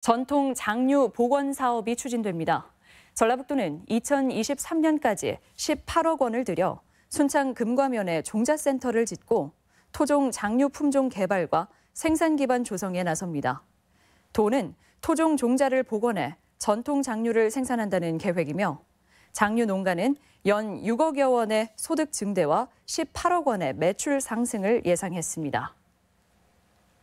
전통 장류 복원 사업이 추진됩니다. 전라북도는 2023년까지 18억 원을 들여 순창 금과면에 종자센터를 짓고 토종 장류 품종 개발과 생산 기반 조성에 나섭니다. 도는 토종 종자를 복원해 전통 장류를 생산한다는 계획이며 장류 농가는 연 6억여 원의 소득 증대와 18억 원의 매출 상승을 예상했습니다.